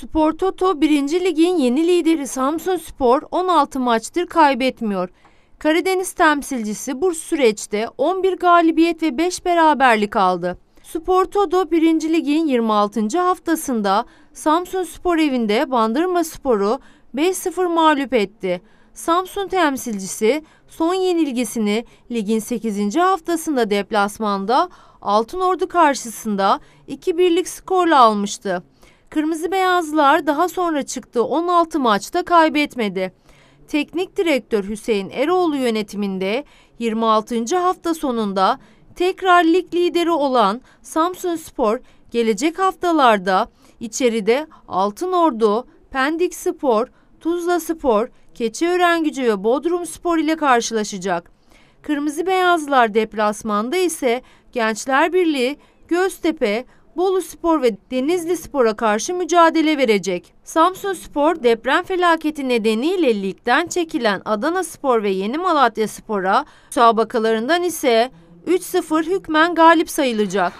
Spor Toto 1. Lig'in yeni lideri Samsun Spor 16 maçtır kaybetmiyor. Karadeniz temsilcisi bu süreçte 11 galibiyet ve 5 beraberlik aldı. Spor Toto 1. Lig'in 26. haftasında Samsun Spor evinde Bandırma Spor'u 5-0 mağlup etti. Samsun temsilcisi son yenilgisini ligin 8. haftasında deplasmanda Altınordu karşısında 2-1'lik skorla almıştı. Kırmızı Beyazlar daha sonra çıktığı 16 maçta kaybetmedi. Teknik direktör Hüseyin Eroğlu yönetiminde 26. hafta sonunda tekrar lig lideri olan Samsun Spor gelecek haftalarda içeride Altın Ordu, Pendik Spor, Tuzla Spor, Keçiören Gücü ve Bodrum Spor ile karşılaşacak. Kırmızı Beyazlar deplasmanda ise Gençler Birliği, Göztepe, Bolu Spor ve Denizli Spor'a karşı mücadele verecek. Samsun Spor deprem felaketi nedeniyle ligden çekilen Adana Spor ve Yeni Malatya Spor'a müsabakalarından ise 3-0 hükmen galip sayılacak.